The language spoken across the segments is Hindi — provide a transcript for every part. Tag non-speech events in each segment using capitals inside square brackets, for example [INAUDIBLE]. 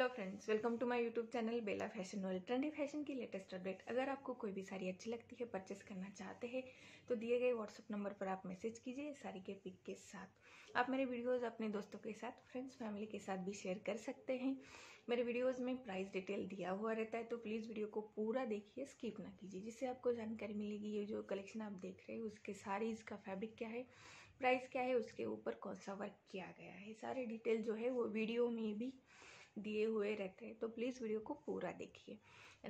hello friends welcome to my YouTube channel Bella fashion world trendy fashion की लेटेस्ट अपडेट अगर आपको कोई भी साड़ी अच्छी लगती है परचेस करना चाहते हैं तो दिए गए व्हाट्सअप नंबर पर आप मैसेज कीजिए साड़ी के पिक के साथ आप मेरे वीडियोस अपने दोस्तों के साथ फ्रेंड्स फैमिली के साथ भी शेयर कर सकते हैं मेरे वीडियोज़ में प्राइस डिटेल दिया हुआ रहता है तो प्लीज़ वीडियो को पूरा देखिए स्कीप ना कीजिए जिससे आपको जानकारी मिलेगी ये जो कलेक्शन आप देख रहे हैं उसके साड़ीज़ का फैब्रिक क्या है प्राइस क्या है उसके ऊपर कौन सा वर्क किया गया है सारे डिटेल जो है वो वीडियो में भी दिए हुए रहते हैं तो प्लीज़ वीडियो को पूरा देखिए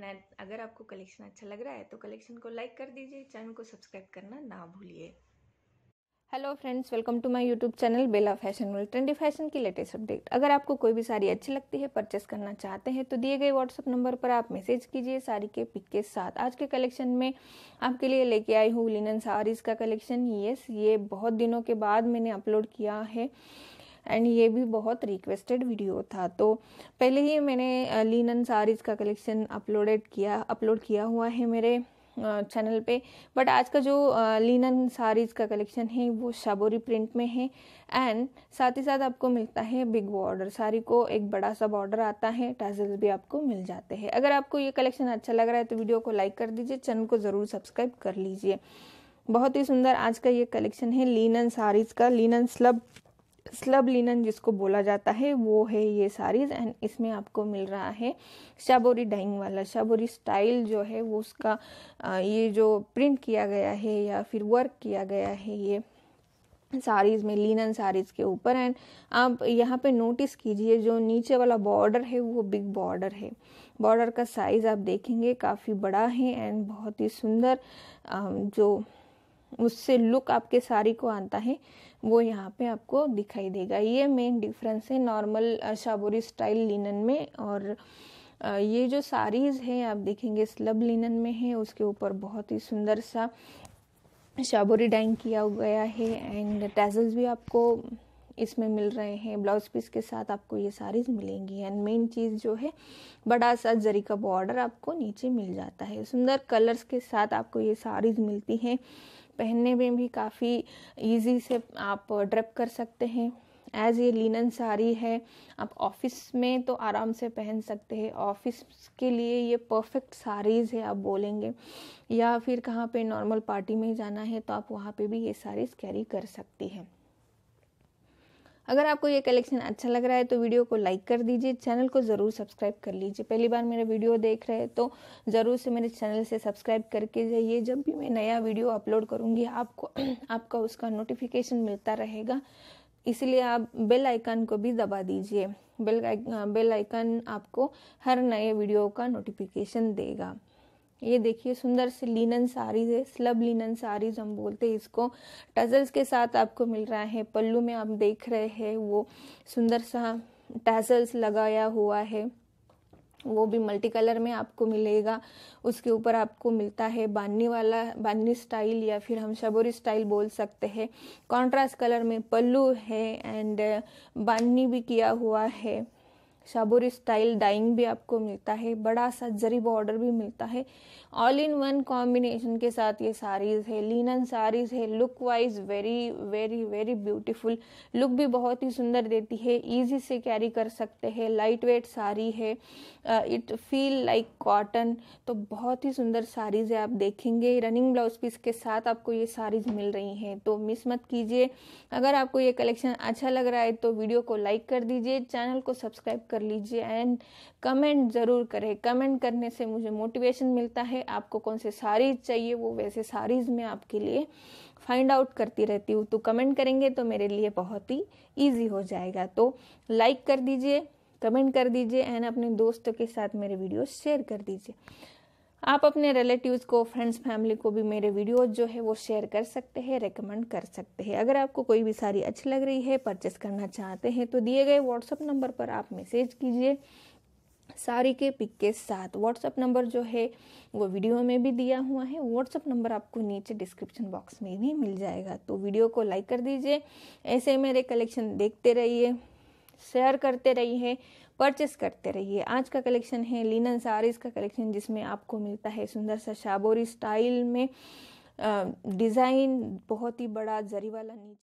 एंड अगर आपको कलेक्शन अच्छा लग रहा है तो कलेक्शन को लाइक कर दीजिए चैनल को सब्सक्राइब करना ना भूलिए hello friends welcome to my YouTube channel Bella fashion world trendy fashion की लेटेस्ट अपडेट अगर आपको कोई भी साड़ी अच्छी लगती है परचेस करना चाहते हैं तो दिए गए व्हाट्सअप नंबर पर आप मैसेज कीजिए साड़ी के पिक के साथ आज के कलेक्शन में आपके लिए लेके आई हूँ लिनन साड़ीज़ का कलेक्शन येस ये बहुत दिनों के बाद मैंने अपलोड किया है एंड ये भी बहुत रिक्वेस्टेड वीडियो था तो पहले ही मैंने लीनन सारीज़ का कलेक्शन अपलोडेड किया अपलोड किया हुआ है मेरे चैनल पे बट आज का जो लीनन सारीज़ का कलेक्शन है वो शाबोरी प्रिंट में है एंड साथ ही साथ आपको मिलता है बिग बॉर्डर साड़ी को एक बड़ा सा बॉर्डर आता है टाजल्स भी आपको मिल जाते हैं अगर आपको ये कलेक्शन अच्छा लग रहा है तो वीडियो को लाइक कर दीजिए चैनल को ज़रूर सब्सक्राइब कर लीजिए बहुत ही सुंदर आज का ये कलेक्शन है लीनन सारीज़ का लीनन स्लब स्लब लिनन जिसको बोला जाता है वो है ये साड़ीज़ एंड इसमें आपको मिल रहा है शाबोरी डाइंग वाला शाबोरी स्टाइल जो है वो उसका ये जो प्रिंट किया गया है या फिर वर्क किया गया है ये साड़ीज़ में लिनन साड़ीज़ के ऊपर एंड आप यहाँ पे नोटिस कीजिए जो नीचे वाला बॉर्डर है वो बिग बॉर्डर है बॉर्डर का साइज़ आप देखेंगे काफ़ी बड़ा है एंड बहुत ही सुंदर जो उससे लुक आपके साड़ी को आता है वो यहाँ पे आपको दिखाई देगा ये मेन डिफरेंस है नॉर्मल शाबोरी स्टाइल लिनन में और ये जो साड़ीज़ है आप देखेंगे स्लब लिनन में है उसके ऊपर बहुत ही सुंदर सा शाबोरी डाइंग किया गया है एंड टैजल्स भी आपको इसमें मिल रहे हैं ब्लाउज पीस के साथ आपको ये साड़ीज़ मिलेंगी एंड मेन चीज़ जो है बड़ा सा जरी का बॉर्डर आपको नीचे मिल जाता है सुंदर कलर्स के साथ आपको ये साड़ीज़ मिलती हैं पहनने में भी काफ़ी इजी से आप ड्रेप कर सकते हैं एज ये लिनन साड़ी है आप ऑफिस में तो आराम से पहन सकते हैं ऑफिस के लिए ये परफेक्ट साड़ीज़ है आप बोलेंगे या फिर कहाँ पे नॉर्मल पार्टी में जाना है तो आप वहाँ पे भी ये साड़ीज़ कैरी कर सकती हैं अगर आपको ये कलेक्शन अच्छा लग रहा है तो वीडियो को लाइक कर दीजिए चैनल को ज़रूर सब्सक्राइब कर लीजिए पहली बार मेरा वीडियो देख रहे हैं तो ज़रूर से मेरे चैनल से सब्सक्राइब करके जाइए जब भी मैं नया वीडियो अपलोड करूँगी आपको [CLEARS THROAT] आपका उसका नोटिफिकेशन मिलता रहेगा इसलिए आप बेल आइकन को भी दबा दीजिए बेल बेल आइकन आपको हर नए वीडियो का नोटिफिकेशन देगा ये देखिए सुंदर से लिनन साड़ीज है स्लब लिनन साड़ीज हम बोलते हैं इसको टजल्स के साथ आपको मिल रहा है पल्लू में आप देख रहे हैं वो सुंदर सा टैसल्स लगाया हुआ है वो भी मल्टी कलर में आपको मिलेगा उसके ऊपर आपको मिलता है बान्नी वाला बाननी स्टाइल या फिर हम शबोरी स्टाइल बोल सकते हैं कॉन्ट्रास्ट कलर में पल्लू है एंड बान्नी भी किया हुआ है शाबुरी स्टाइल डाइंग भी आपको मिलता है बड़ा सा जरी बॉर्डर भी मिलता है ऑल इन वन कॉम्बिनेशन के साथ ये साड़ीज़ है लीनन साड़ीज़ है look wise very very very beautiful look भी बहुत ही सुंदर देती है ईजी से कैरी कर सकते हैं लाइट वेट साड़ी है इट फील लाइक कॉटन तो बहुत ही सुंदर साड़ीज़ है आप देखेंगे रनिंग ब्लाउज पीस के साथ आपको ये साड़ीज़ मिल रही हैं तो मिस मत कीजिए अगर आपको ये कलेक्शन अच्छा लग रहा है तो वीडियो को लाइक कर दीजिए चैनल को सब्सक्राइब कर कर लीजिए एंड कमेंट ज़रूर करें कमेंट करने से मुझे मोटिवेशन मिलता है आपको कौन से साड़ीज़ चाहिए वो वैसे साड़ीज़ मैं आपके लिए फाइंड आउट करती रहती हूँ तो कमेंट करेंगे तो मेरे लिए बहुत ही ईजी हो जाएगा तो लाइक कर दीजिए कमेंट कर दीजिए एंड अपने दोस्तों के साथ मेरे वीडियो शेयर कर दीजिए आप अपने रिलेटिव्स को फ्रेंड्स फैमिली को भी मेरे वीडियो जो है वो शेयर कर सकते हैं रेकमेंड कर सकते हैं अगर आपको कोई भी साड़ी अच्छी लग रही है परचेस करना चाहते हैं तो दिए गए व्हाट्सअप नंबर पर आप मैसेज कीजिए साड़ी के पिक के साथ व्हाट्सअप नंबर जो है वो वीडियो में भी दिया हुआ है व्हाट्सअप नंबर आपको नीचे डिस्क्रिप्शन बॉक्स में भी मिल जाएगा तो वीडियो को लाइक कर दीजिए ऐसे मेरे कलेक्शन देखते रहिए शेयर करते रहिए परचेस करते रहिए आज का कलेक्शन है लिनन सारीज का कलेक्शन जिसमें आपको मिलता है सुंदर सा शाबोरी स्टाइल में डिज़ाइन बहुत ही बड़ा जरी वाला नीचे